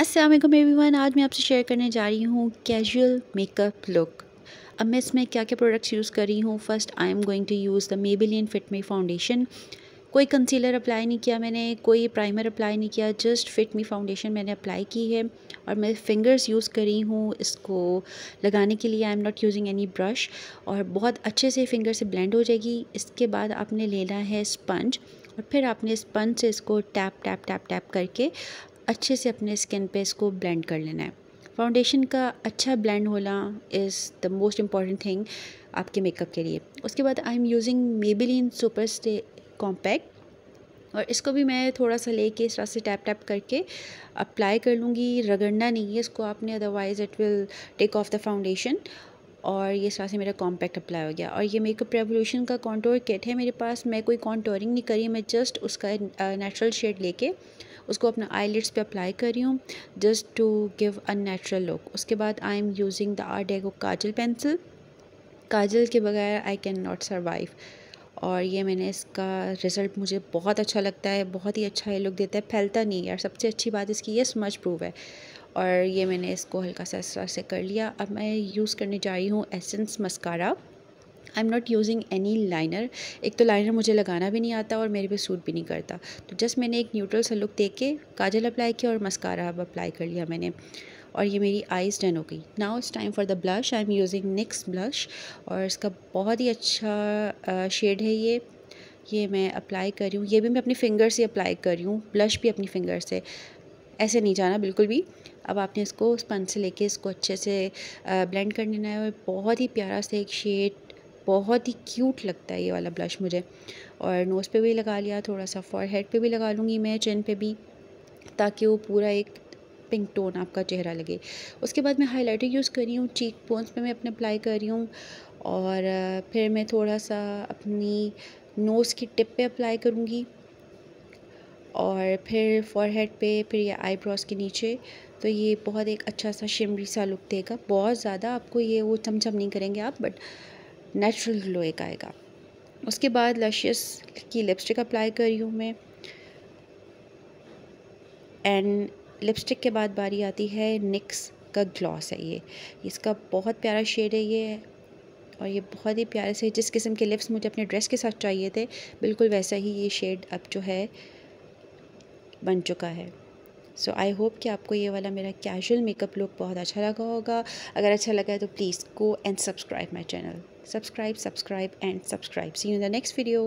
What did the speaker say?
अस्सलाम वालेकुम एवरीवन आज मैं आपसे शेयर करने जा रही हूँ कैजुअल मेकअप लुक अब मैं इसमें क्या क्या प्रोडक्ट्स यूज़ कर रही हूँ first I am going to use the Maybelline fit me foundation कोई कंसीलर अप्लाई नहीं किया मैंने कोई प्राइमर अप्लाई नहीं किया जस्ट फिट मी फाउंडेशन मैंने अप्लाई की है और मैं फिंगर्स यूज़ करी हूँ इसको लगाने के लिए I am not using any brush और बहुत अच्छे से फिंगर से ब्लेंड हो जाएगी इसके बाद आपने लेना है स्पंज और फिर आपने स्पंज से इसको टैप टैप टैप टैप करके अच्छे से अपने स्किन पे इसको ब्लेंड कर लेना है फाउंडेशन का अच्छा ब्लेंड होना is the most important thing आपके मेकअप के लिए उसके बाद I am using Maybelline super stay compact और इसको भी मैं थोड़ा सा लेके इस तरह से टैप टैप करके अप्लाई कर लूँगी रगड़ना नहीं है इसको आपने otherwise it will take off the foundation और ये तरह से मेरा कॉम्पैक्ट अप्लाई हो गया और ये मेकअप रेवोल्यूशन का कॉन्टोर किट है मेरे पास मैं कोई कॉन्टोरिंग नहीं करी मैं जस्ट उसका नेचुरल शेड लेके उसको अपने आईलिट्स पे अप्लाई कर रही हूँ just to give a natural look उसके बाद I am using the art deco kajal pencil काजल के बगैर आई कैन नॉट सर्वाइव और ये मैंने इसका रिज़ल्ट मुझे बहुत अच्छा लगता है बहुत ही अच्छा ये लुक देता है फैलता नहीं यार सबसे अच्छी बात इसकी ये स्मच प्रूव है और ये मैंने इसको हल्का सा इस से कर लिया अब मैं यूज़ करने जा रही हूँ essence mascara I am not using any liner एक तो लाइनर मुझे लगाना भी नहीं आता और मेरे पे सूट भी नहीं करता तो जस्ट मैंने एक न्यूट्रल सा लुक दे के काजल अप्लाई किया और मस्कारा अब अप्लाई कर लिया मैंने और ये मेरी आइज़ डन हो गई now it's time for the blush I am using NYX blush और इसका बहुत ही अच्छा शेड है ये ये मैं अप्लाई कर रही हूँ ये भी मैं अपनी फिंगर से अप्लाई कर रही हूँ ब्लश भी अपनी फिंगर से ऐसे नहीं जाना बिल्कुल भी अब आपने इसको स्पंज से लेके इसको अच्छे से ब्लेंड कर लेना है और बहुत ही प्यारा सा एक शेड बहुत ही क्यूट लगता है ये वाला ब्लश मुझे और नोज़ पे भी लगा लिया थोड़ा सा फॉर हेड पर भी लगा लूँगी मैं चेन पे भी ताकि वो पूरा एक पिंक टोन आपका चेहरा लगे उसके बाद मैं हाइलाइटर यूज़ कर रही हूँ चीक बोन्स पर मैं अपने अप्लाई कर रही हूँ और फिर मैं थोड़ा सा अपनी नोज़ की टिप पे अप्लाई करूँगी और फिर फॉरहेड पे फिर ये आईब्रोज के नीचे तो ये बहुत एक अच्छा सा शिमरी सा लुक देगा बहुत ज़्यादा आपको ये वो चमचम नहीं करेंगे आप बट नेचुरल ग्लो एक आएगा उसके बाद लशियस की लिपस्टिक अप्लाई करी हूँ मैं एंड लिपस्टिक के बाद बारी आती है निक्स का ग्लॉस है ये इसका बहुत प्यारा शेड है ये और ये बहुत ही प्यारे से जिस किस्म के लिप्स मुझे अपने ड्रेस के साथ चाहिए थे बिल्कुल वैसा ही ये शेड अब जो है बन चुका है सो आई होप कि आपको ये वाला मेरा कैजुअल मेकअप लुक बहुत अच्छा लगा होगा अगर अच्छा लगा है तो please go and subscribe my channel subscribe subscribe and subscribe see you in the next video